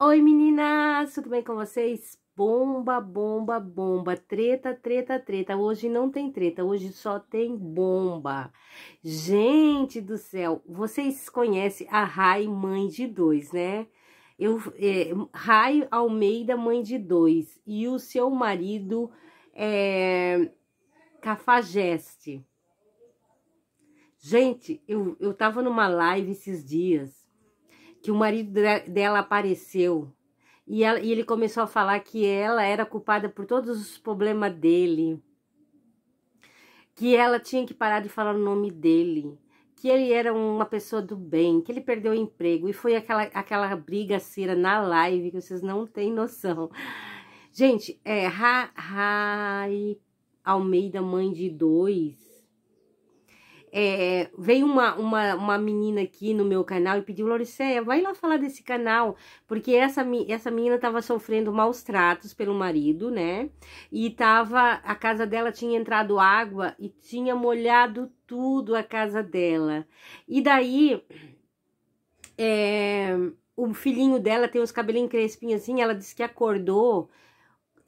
Oi meninas, tudo bem com vocês? Bomba, bomba, bomba, treta, treta, treta. Hoje não tem treta, hoje só tem bomba. Gente do céu, vocês conhecem a Rai Mãe de Dois, né? Eu, é, Rai Almeida Mãe de Dois e o seu marido é, Cafajeste. Gente, eu, eu tava numa live esses dias que o marido dela apareceu e, ela, e ele começou a falar que ela era culpada por todos os problemas dele, que ela tinha que parar de falar o nome dele, que ele era uma pessoa do bem, que ele perdeu o emprego e foi aquela, aquela briga cera na live que vocês não têm noção. Gente, é Rai Almeida, mãe de dois, é, veio uma, uma, uma menina aqui no meu canal e pediu, Loriceia, vai lá falar desse canal, porque essa, essa menina estava sofrendo maus tratos pelo marido, né? E tava, a casa dela tinha entrado água e tinha molhado tudo a casa dela. E daí, é, o filhinho dela tem os cabelinhos crespinhos assim, ela disse que acordou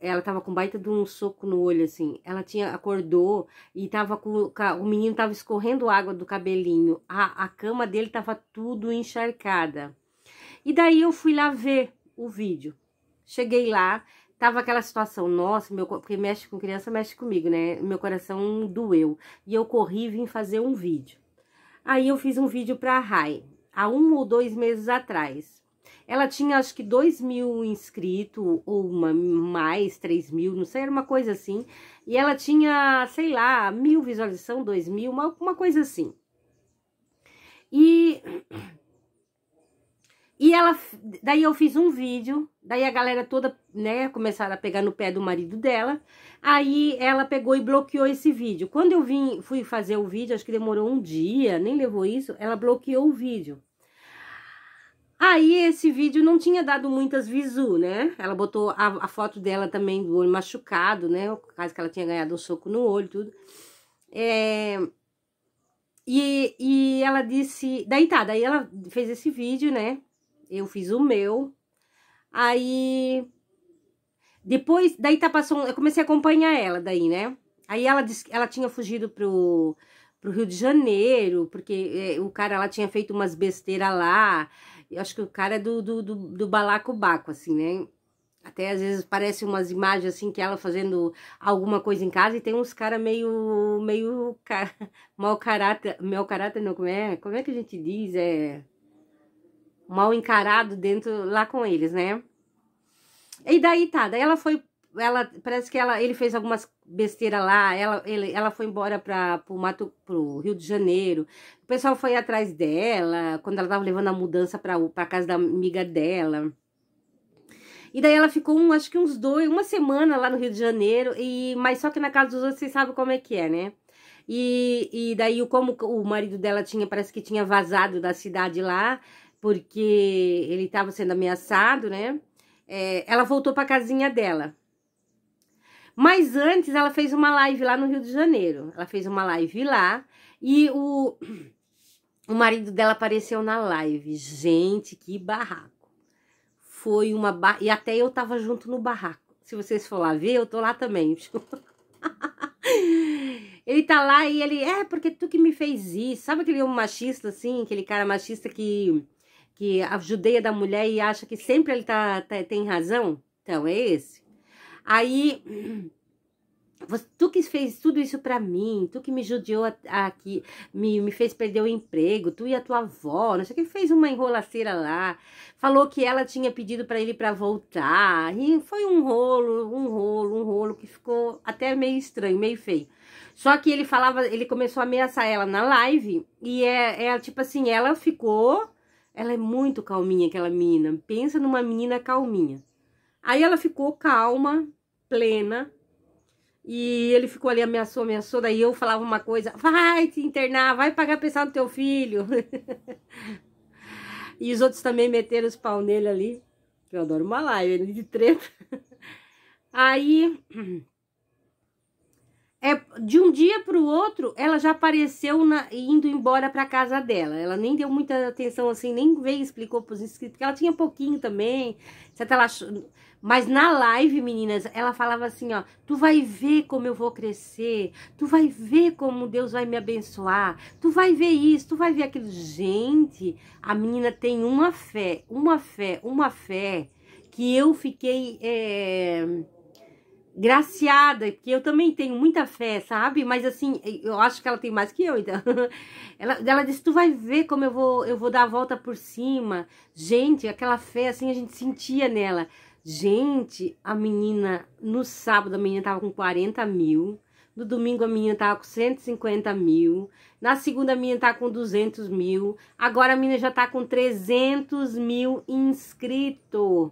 ela tava com baita de um soco no olho, assim. Ela tinha, acordou e tava com, o menino tava escorrendo água do cabelinho. A, a cama dele tava tudo encharcada. E daí eu fui lá ver o vídeo. Cheguei lá, tava aquela situação, nossa, meu, porque mexe com criança, mexe comigo, né? Meu coração doeu. E eu corri e vim fazer um vídeo. Aí eu fiz um vídeo pra Rai, há um ou dois meses atrás. Ela tinha acho que 2 mil inscritos, ou uma, mais 3 mil, não sei, era uma coisa assim. E ela tinha, sei lá, mil visualizações 2 mil, uma, uma coisa assim. E e ela, daí eu fiz um vídeo, daí a galera toda, né, começaram a pegar no pé do marido dela. Aí ela pegou e bloqueou esse vídeo. Quando eu vim, fui fazer o vídeo, acho que demorou um dia, nem levou isso, ela bloqueou o vídeo. Aí esse vídeo não tinha dado muitas visu, né? Ela botou a, a, foto dela também do olho machucado, né? Caso que ela tinha ganhado um soco no olho, tudo. É... E, e ela disse... Daí tá, daí ela fez esse vídeo, né? Eu fiz o meu. Aí... Depois, daí tá passando... Eu comecei a acompanhar ela daí, né? Aí ela disse que ela tinha fugido pro, pro Rio de Janeiro, porque é, o cara ela tinha feito umas besteiras lá... Eu acho que o cara é do, do, do, do balacobaco, assim, né? Até às vezes parece umas imagens assim que ela fazendo alguma coisa em casa e tem uns cara meio meio ca... mau caráter, mau caráter não, como é? Como é que a gente diz? É mal encarado dentro lá com eles, né? E daí tá, daí ela foi ela parece que ela ele fez algumas besteiras lá ela ele, ela foi embora para o mato pro Rio de Janeiro o pessoal foi atrás dela quando ela tava levando a mudança para para casa da amiga dela e daí ela ficou um, acho que uns dois uma semana lá no Rio de Janeiro e mas só que na casa dos outros vocês sabem como é que é né e, e daí como o marido dela tinha parece que tinha vazado da cidade lá porque ele estava sendo ameaçado né é, ela voltou para casinha dela mas antes ela fez uma live lá no Rio de Janeiro. Ela fez uma live lá e o, o marido dela apareceu na live. Gente, que barraco. Foi uma ba... e até eu tava junto no barraco. Se vocês for lá ver, eu tô lá também. ele tá lá e ele, é, porque tu que me fez isso. Sabe aquele machista assim, aquele cara machista que que a judeia da mulher e acha que sempre ele tá, tá tem razão? Então, é esse. Aí tu que fez tudo isso para mim, tu que me judiou aqui, me, me fez perder o emprego, tu e a tua avó, não sei o que, fez uma enrolaceira lá, falou que ela tinha pedido para ele para voltar, e foi um rolo, um rolo, um rolo, que ficou até meio estranho, meio feio. Só que ele falava, ele começou a ameaçar ela na live, e é, é tipo assim, ela ficou, ela é muito calminha aquela menina, pensa numa menina calminha. Aí ela ficou calma, plena. E ele ficou ali, ameaçou, ameaçou. Daí eu falava uma coisa: vai te internar, vai pagar pensar no teu filho. e os outros também meteram os pau nele ali. Eu adoro uma live né, de treta. Aí. É, de um dia para o outro, ela já apareceu na, indo embora para casa dela. Ela nem deu muita atenção assim, nem veio explicou para os inscritos, porque ela tinha pouquinho também. você Ela achou, mas na live, meninas, ela falava assim, ó, tu vai ver como eu vou crescer, tu vai ver como Deus vai me abençoar, tu vai ver isso, tu vai ver aquilo. Gente, a menina tem uma fé, uma fé, uma fé que eu fiquei é, graciada, porque eu também tenho muita fé, sabe? Mas assim, eu acho que ela tem mais que eu, então. Ela, ela disse, tu vai ver como eu vou, eu vou dar a volta por cima. Gente, aquela fé, assim, a gente sentia nela. Gente, a menina, no sábado a menina tava com 40 mil, no domingo a menina tava com 150 mil, na segunda a menina tá com 200 mil, agora a menina já tá com 300 mil inscritos.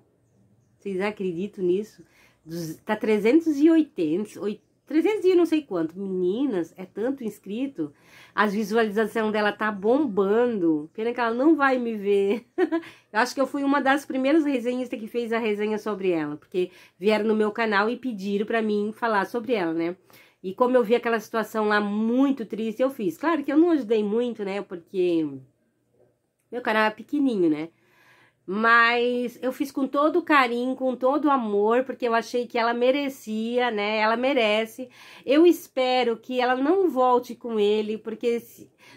Vocês acreditam nisso? Tá 380, 80 300 e não sei quanto. Meninas, é tanto inscrito. As visualizações dela tá bombando. Pena que ela não vai me ver. eu acho que eu fui uma das primeiras resenhistas que fez a resenha sobre ela. Porque vieram no meu canal e pediram para mim falar sobre ela, né? E como eu vi aquela situação lá muito triste, eu fiz. Claro que eu não ajudei muito, né? Porque meu canal é pequenininho, né? mas eu fiz com todo carinho, com todo amor, porque eu achei que ela merecia, né? Ela merece. Eu espero que ela não volte com ele, porque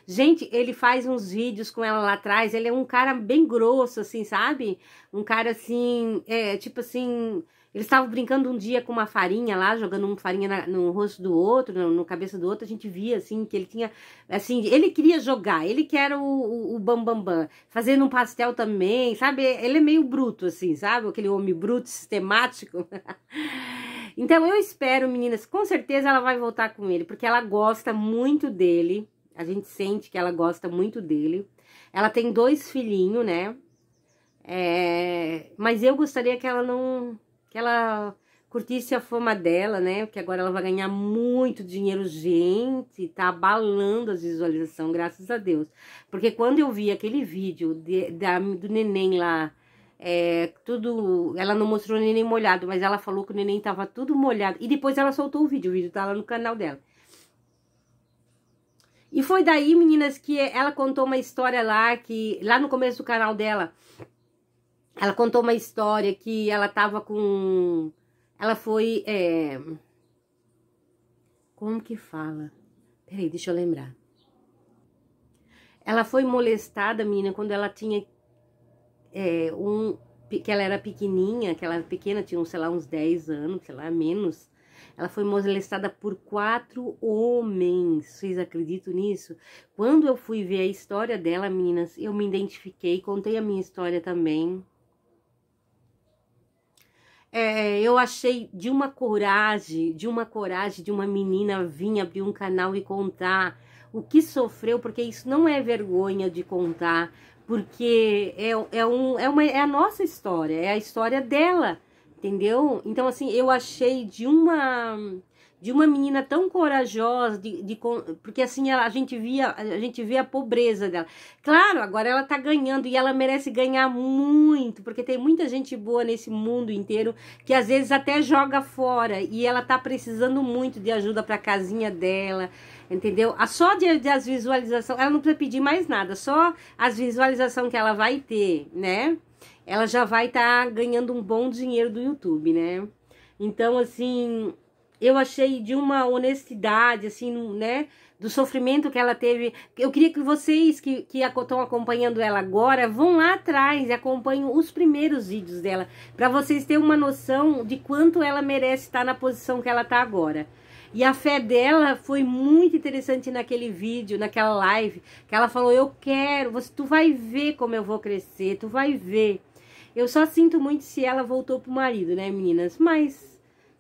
gente, ele faz uns vídeos com ela lá atrás, ele é um cara bem grosso assim, sabe? Um cara assim, é, tipo assim, eles estavam brincando um dia com uma farinha lá, jogando uma farinha na, no rosto do outro, no, no, cabeça do outro. A gente via, assim, que ele tinha. Assim, ele queria jogar, ele que era o, o, o bam, bam, bam, Fazendo um pastel também, sabe? Ele é meio bruto, assim, sabe? Aquele homem bruto, sistemático. então, eu espero, meninas, com certeza ela vai voltar com ele, porque ela gosta muito dele. A gente sente que ela gosta muito dele. Ela tem dois filhinhos, né? É... Mas eu gostaria que ela não que ela curtisse a fama dela, né? Porque agora ela vai ganhar muito dinheiro, gente, tá abalando as visualizações, graças a Deus. Porque quando eu vi aquele vídeo de, da, do neném lá, é, tudo, ela não mostrou o neném molhado, mas ela falou que o neném tava tudo molhado. E depois ela soltou o vídeo, o vídeo tá lá no canal dela. E foi daí, meninas, que ela contou uma história lá que lá no começo do canal dela, ela contou uma história que ela tava com... Ela foi... É... Como que fala? Peraí, deixa eu lembrar. Ela foi molestada, menina, quando ela tinha é, um... Que ela era pequenininha, que ela era pequena, tinha, sei lá, uns 10 anos, sei lá, menos. Ela foi molestada por quatro homens. Vocês acreditam nisso? Quando eu fui ver a história dela, meninas, eu me identifiquei, contei a minha história também. É, eu achei de uma coragem, de uma coragem de uma menina vir abrir um canal e contar o que sofreu, porque isso não é vergonha de contar, porque é, é, um, é, uma, é a nossa história, é a história dela, entendeu? Então, assim, eu achei de uma de uma menina tão corajosa, de, de porque assim a, gente via, a gente vê a pobreza dela. Claro, agora ela tá ganhando e ela merece ganhar muito, porque tem muita gente boa nesse mundo inteiro que às vezes até joga fora e ela tá precisando muito de ajuda para casinha dela, entendeu? A só de, de as visualização, ela não precisa pedir mais nada, só as visualizações que ela vai ter, né? Ela já vai estar tá ganhando um bom dinheiro do YouTube, né? Então, assim, eu achei de uma honestidade, assim, né? Do sofrimento que ela teve. Eu queria que vocês que, que estão acompanhando ela agora vão lá atrás e acompanhem os primeiros vídeos dela, para vocês terem uma noção de quanto ela merece estar na posição que ela está agora. E a fé dela foi muito interessante naquele vídeo, naquela live, que ela falou: "Eu quero, você tu vai ver como eu vou crescer, tu vai ver". Eu só sinto muito se ela voltou pro marido, né, meninas? Mas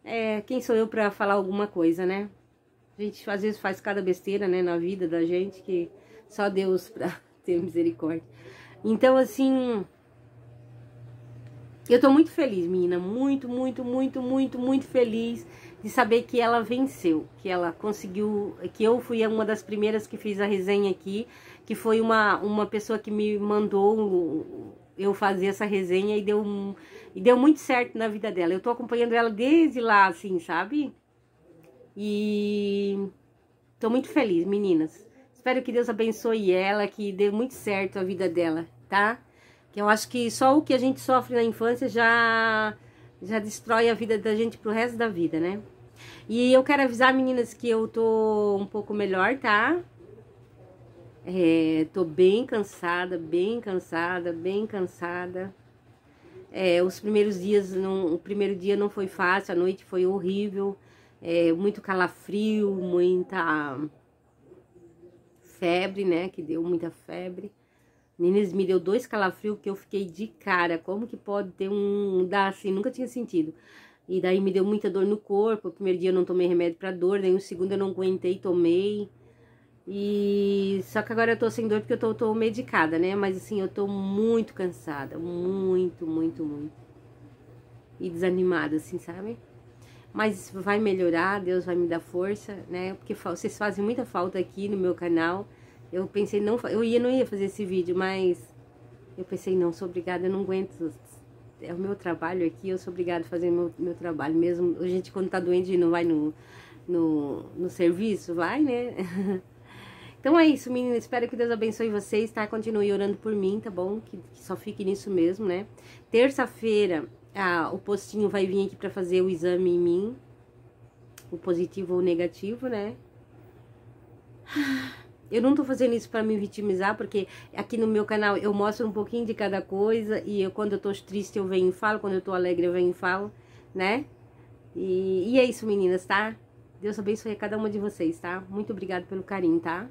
é, quem sou eu para falar alguma coisa, né? A gente às vezes faz cada besteira, né, na vida da gente, que só Deus para ter misericórdia. Então, assim, eu tô muito feliz, menina, muito, muito, muito, muito, muito feliz de saber que ela venceu, que ela conseguiu, que eu fui uma das primeiras que fiz a resenha aqui, que foi uma, uma pessoa que me mandou eu fazer essa resenha e deu, um, e deu muito certo na vida dela. Eu tô acompanhando ela desde lá, assim, sabe? E tô muito feliz, meninas. Espero que Deus abençoe ela, que dê muito certo a vida dela, tá? Que eu acho que só o que a gente sofre na infância já já destrói a vida da gente pro resto da vida, né? E eu quero avisar, meninas, que eu tô um pouco melhor, tá? É, tô bem cansada, bem cansada, bem cansada. É, os primeiros dias, não, o primeiro dia não foi fácil, a noite foi horrível, é, muito calafrio, muita febre, né? Que deu muita febre. Meninas, me deu dois calafrios que eu fiquei de cara. Como que pode ter um dar assim? Nunca tinha sentido. E daí me deu muita dor no corpo. O primeiro dia eu não tomei remédio para dor, daí o segundo eu não aguentei, tomei. E só que agora eu tô sem dor porque eu tô, tô medicada, né? Mas assim, eu tô muito cansada, muito, muito, muito. E desanimada, assim, sabe? Mas vai melhorar, Deus vai me dar força, né? Porque vocês fazem muita falta aqui no meu canal. Eu pensei não, eu ia não ia fazer esse vídeo, mas eu pensei não, sou obrigada, eu não aguento. É o meu trabalho aqui, eu sou obrigada a fazer meu, meu trabalho mesmo. A gente quando tá doente não vai no no, no serviço, vai, né? Então é isso, menina. Espero que Deus abençoe vocês, tá? Continue orando por mim, tá bom? Que, que só fique nisso mesmo, né? Terça-feira, o postinho vai vir aqui pra fazer o exame em mim. O positivo ou o negativo, né? Eu não tô fazendo isso para me vitimizar, porque aqui no meu canal eu mostro um pouquinho de cada coisa. E eu, quando eu tô triste, eu venho e falo. Quando eu tô alegre, eu venho e falo, né? E, e é isso, meninas, tá? Deus abençoe a cada uma de vocês, tá? Muito obrigada pelo carinho, tá?